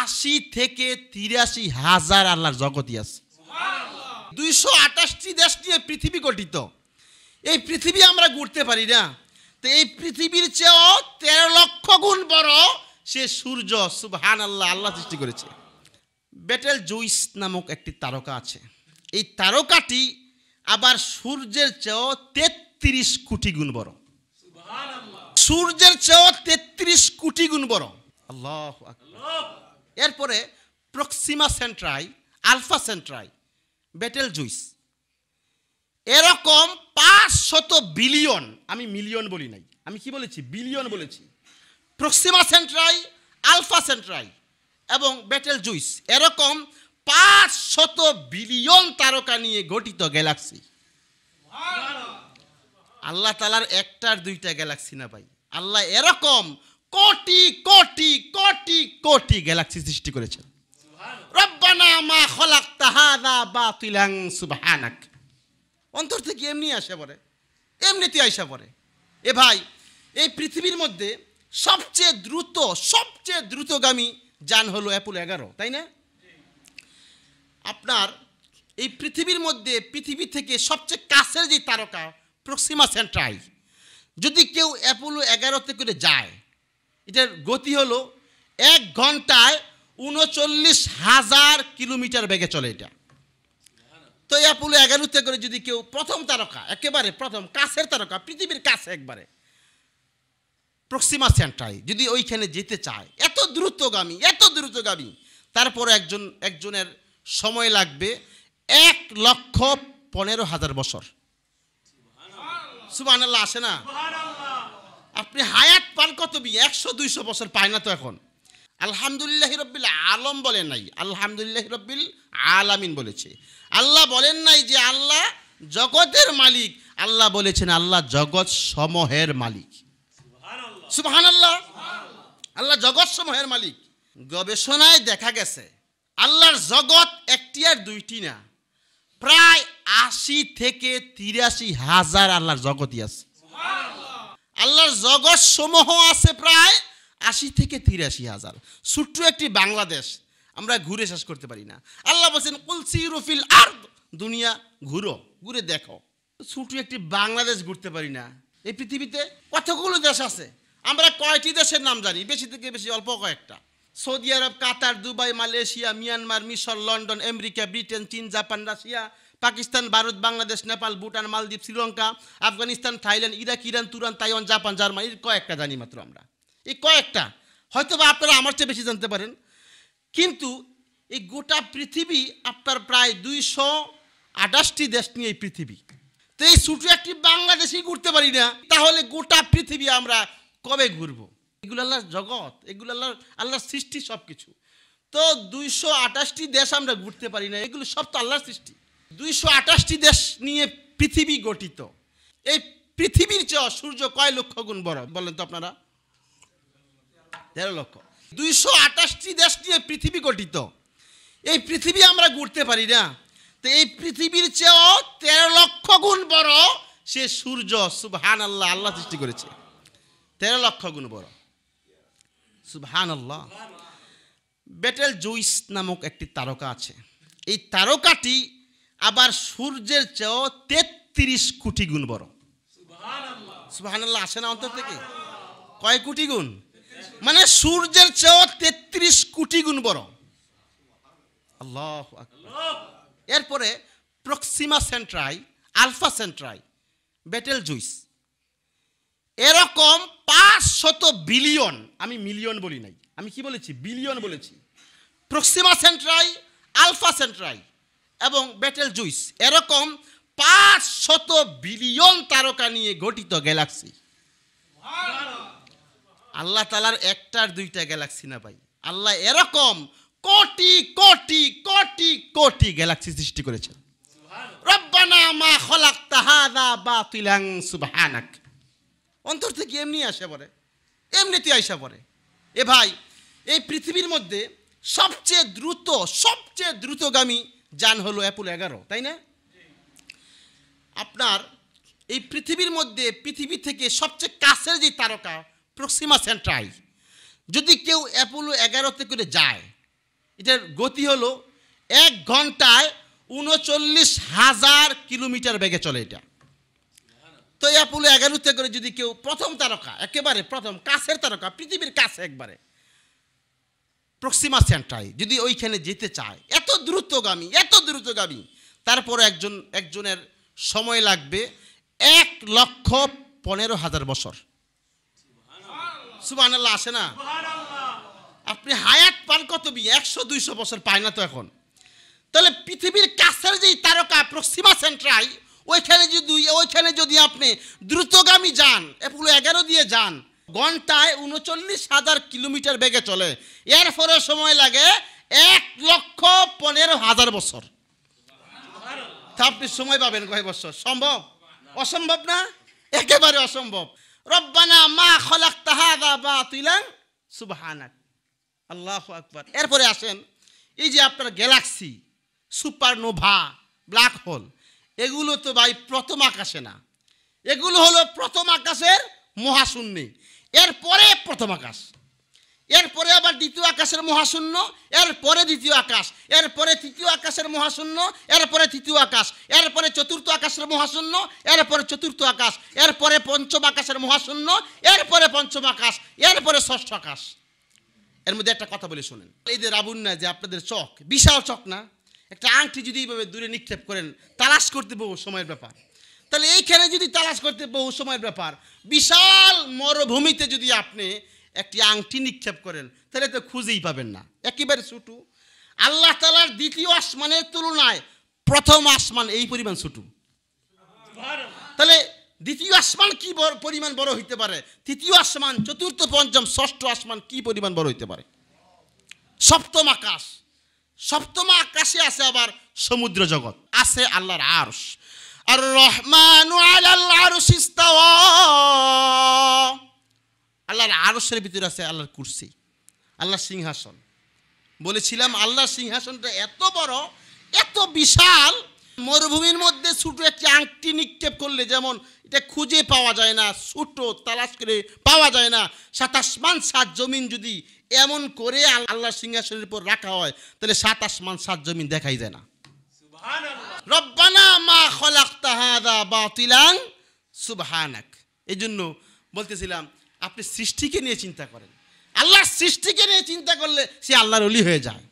আশি থেকে তিরাশি হাজার আল্লাহর জগতই আছে দুইশো আটাশটি দেশ নিয়ে পৃথিবী গঠিত এই পৃথিবী আমরা ঘুরতে পারি না তো এই পৃথিবীর চেয়েও তেরো লক্ষ গুণ বড় সে সূর্য সুবহান আল্লাহ আল্লাহ সৃষ্টি করেছে বেটেল জুইস নামক একটি তারকা আছে এই তারকাটি আবার সূর্যের চেয়েও তেত্রিশ কোটি গুণ বড় সূর্যের চেয়েও তেত্রিশ কোটি গুণ বড় আল্লাহ আল্লাহ এরপরে Proxima Centauri Alpha Centauri Betelgeuse এরকম পাঁচশত বিলিয়ন আমি মিলিয়ন বলি নাই আমি কি বলেছি বিলিয়ন বলেছি প্রক্সিমা সেন্ট্রাই আলফা সেন্ট্রাই এবং বেটেল জুইস এরকম পাঁচশত বিলিয়ন তারকা নিয়ে গঠিত গ্যালাক্সি আল্লাহ তালার একটার দুইটা গ্যালাক্সি না ভাই আল্লাহ এরকম কোটি কোটি কোটি গ্যালাক্সি সৃষ্টি করেছেন রব্বানা মা খলাক তাহাদা বা তুলাং সুবাহানাক অন্তর থেকে এমনি আসে পড়ে তুই আইসা পড়ে এ ভাই এই পৃথিবীর মধ্যে সবচেয়ে দ্রুত সবচেয়ে দ্রুতগামী যান হলো অ্যাপল এগারো তাই না আপনার এই পৃথিবীর মধ্যে পৃথিবী থেকে সবচেয়ে কাছের যে তারকা প্রক্সিমা সেন্ট্রাই যদি কেউ অ্যাপোলো এগারোতে করে যায় এটার গতি হলো এক ঘন্টায় উনচল্লিশ হাজার কিলোমিটার বেগে চলে এটা তো অ্যাপোলো এগারোতে করে যদি কেউ প্রথম তারকা একেবারে প্রথম কাছের তারকা পৃথিবীর কাছে একবারে প্রক্সিমা সেন্টারে যদি ওইখানে যেতে চায় এত দ্রুতগামী এত দ্রুতগামী তারপর একজন একজনের সময় লাগবে এক লক্ষ পনেরো হাজার বছর সুবাহ আসে না আপনি হায়াত পান কত বি একশো দুইশো বছর পায় না তো এখন আলহামদুলিল্লাহ রব্বিল আলম বলে নাই আলহামদুলিল্লাহ রব্বিল আলামিন বলেছে আল্লাহ বলেন নাই যে আল্লাহ জগতের মালিক আল্লাহ বলেছেন আল্লাহ জগৎ সমূহের মালিক সুবাহান আল্লাহ আল্লাহ জগৎ সমূহের মালিক গবেষণায় দেখা গেছে আল্লাহর জগৎ একটি আর দুইটি না প্রায় আশি থেকে তিরাশি হাজার আল্লাহর জগৎই আছে আল্লাহর জগৎ সমূহ আছে প্রায় আশি থেকে তিরাশি হাজার ছোট্ট একটি বাংলাদেশ আমরা ঘুরে শেষ করতে পারি না আল্লাহ বলছেন কুলসি রফিল আর দুনিয়া ঘুরো ঘুরে দেখো ছোট একটি বাংলাদেশ ঘুরতে পারি না এই পৃথিবীতে কতগুলো দেশ আছে আমরা কয়টি দেশের নাম জানি বেশি থেকে বেশি অল্প কয়েকটা সৌদি আরব কাতার দুবাই মালয়েশিয়া মিয়ানমার মিশর লন্ডন আমেরিকা ব্রিটেন চীন জাপান রাশিয়া পাকিস্তান ভারত বাংলাদেশ নেপাল ভুটান মালদ্বীপ Sri Lanka Afghanistan Thailand Iraq Iran তুরান তাইওয়ান জাপান জার্মানির কয়েকটা জানি মাত্র আমরা এই কয়েকটা হয়তো বা আপনারা আমার চেয়ে বেশি জানতে পারেন কিন্তু এই গোটা পৃথিবী আপনার প্রায় দুইশো আঠাশটি দেশ নিয়ে এই পৃথিবী তো এই শুধু একটি বাংলাদেশেই ঘুরতে পারি না তাহলে গোটা পৃথিবী আমরা কবে ঘুরবো এগুলো আল্লাহর জগৎ এগুলো আল্লাহর আল্লাহর সৃষ্টি সব কিছু তো দুইশো আঠাশটি দেশ আমরা ঘুরতে পারি না এগুলো সব তো আল্লাহর সৃষ্টি দুইশো আঠাশটি দেশ নিয়ে পৃথিবী গঠিত এই পৃথিবীর চ সূর্য কয় লক্ষ গুণ বড় বলেন তো আপনারা তেরো লক্ষ দুইশো আঠাশটি দেশ নিয়ে পৃথিবী গঠিত এই পৃথিবী আমরা ঘুরতে পারি না তো এই পৃথিবীর চেয়েও তেরো লক্ষ গুণ বড় সে সূর্য সুবহান আল্লাহ আল্লাহ সৃষ্টি করেছে তেরো লক্ষ গুণ বড় সুবহান আল্লাহ বেটেল জুইস নামক একটি তারকা আছে এই তারকাটি আবার সূর্যের চেয়েও তেত্রিশ কোটি গুণ বড় সুবাহান আল্লাহ আসে না অন্তর থেকে কয় কোটি গুণ মানে সূর্যের চেয়েও তেত্রিশ কোটি গুণ বড় আল্লাহ এরপরে Proxima Centauri Alpha Centauri Betelgeuse এরকম পাঁচ শত বিলিয়ন আমি মিলিয়ন বলি নাই আমি কি বলেছি বিলিয়ন বলেছি প্রক্সিমা সেন্ট্রাই আলফা সেন্ট্রাই এবং বেটেল জুইস এরকম পাঁচ শত বিলিয়ন তারকা নিয়ে গঠিত গ্যালাক্সি আল্লাহ তালার একটার দুইটা গ্যালাক্সি না ভাই আল্লাহ এরকম কোটি কোটি কোটি কোটি গ্যালাক্সি সৃষ্টি করেছেন রব্বানা মা খলাক তাহাদা বা তুলাং সুবহানাক অন্তর থেকে এমনি আসে পড়ে তুই আইসা পড়ে এ ভাই এই পৃথিবীর মধ্যে সবচেয়ে দ্রুত সবচেয়ে দ্রুতগামী যান হলো অ্যাপোলো এগারো তাই না আপনার এই পৃথিবীর মধ্যে পৃথিবী থেকে সবচেয়ে কাছের যে তারকা প্রক্সিমা সেন্ট্রাই যদি কেউ অ্যাপোলো এগারোতে করে যায় এটার গতি হলো এক ঘন্টায় উনচল্লিশ হাজার কিলোমিটার বেগে চলে এটা তো অ্যাপোলো এগারোতে করে যদি কেউ প্রথম তারকা একেবারে প্রথম কাছের তারকা পৃথিবীর কাছে একবারে প্রক্সিমা সেন্ট্রাই যদি ওইখানে যেতে চায় এত দ্রুতগামী এত দ্রুতগামী তারপর একজন একজনের সময় লাগবে এক লক্ষ পনেরো হাজার বছর সুবাহ আসে না আপনি হায়াত পান কত বি একশো দুইশো বছর পায় না তো এখন তাহলে পৃথিবীর কাছের যেই তারকা সেন্ট্রাই ওইখানে যদি ওইখানে যদি আপনি দ্রুতগামী যান এগুলো এগারো দিয়ে যান ঘন্টায় উনচল্লিশ হাজার কিলোমিটার বেগে চলে এর ফলে সময় লাগে এক লক্ষ পনেরো হাজার বছর তা আপনি সময় পাবেন কয় বছর সম্ভব অসম্ভব না একেবারে অসম্ভব রব্বানা মা খলাক তাহাদা বা তুইলান সুবাহানাক আল্লাহ আকবর এরপরে আসেন এই যে আপনার গ্যালাক্সি সুপারনোভা ব্ল্যাক হোল এগুলো তো ভাই প্রথম আকাশে না এগুলো হলো প্রথম আকাশের মহাশূন্য এরপরে প্রথম আকাশ এরপরে আবার দ্বিতীয় আকাশের মহাশূন্য এরপরে দ্বিতীয় আকাশ এরপরে তৃতীয় আকাশের মহাশূন্য এরপরে তৃতীয় আকাশ এরপরে চতুর্থ আকাশের মহাশূন্য এরপরে চতুর্থ আকাশ এরপরে পঞ্চম আকাশের মহাশূন্য এরপরে পঞ্চম আকাশ এরপরে ষষ্ঠ আকাশ এর মধ্যে একটা কথা বলে শোনেন এই যে রাবুন না যে আপনাদের চক বিশাল চখ না একটা আংটি যদি এইভাবে দূরে নিক্ষেপ করেন তালাশ করতে বহু সময়ের ব্যাপার তাহলে এইখানে যদি তালাশ করতে বহু সময়ের ব্যাপার বিশাল মরুভূমিতে যদি আপনি একটি আংটি নিক্ষেপ করেন তাহলে তো খুঁজেই পাবেন না একেবারে ছুটু আল্লাহ তালার দ্বিতীয় আসমানের তুলনায় প্রথম আসমান এই পরিমাণ ছুটু তাহলে দ্বিতীয় আসমান কি পরিমাণ বড় হইতে পারে তৃতীয় আসমান চতুর্থ পঞ্চম ষষ্ঠ আসমান কি পরিমাণ বড় হইতে পারে সপ্তম আকাশ সপ্তম আকাশে আছে আবার সমুদ্র জগৎ আছে আল্লাহর আরশ আর রহমান আল্লাহ আরশ ইস্তাওয়া আল্লাহর আরসের ভিতরে আছে আল্লাহর কুর্সি আল্লাহর সিংহাসন বলেছিলাম আল্লাহর সিংহাসনটা এত বড় এত বিশাল মরুভূমির মধ্যে ছোটো একটি আংটি নিক্ষেপ করলে যেমন এটা খুঁজে পাওয়া যায় না ছোটো তালাশ করে পাওয়া যায় না সাত আসমান সাত জমিন যদি এমন করে আল্লাহ সিংহাসনের উপর রাখা হয় তাহলে সাত আসমান সাত জমিন দেখাই যায় না রব্বানা মা তাহাদা হাদা বাতিলান সুবহানাক এই জন্য বলতেছিলাম আপনি সৃষ্টিকে নিয়ে চিন্তা করেন আল্লাহর সৃষ্টিকে নিয়ে চিন্তা করলে সে আল্লাহর অলি হয়ে যায়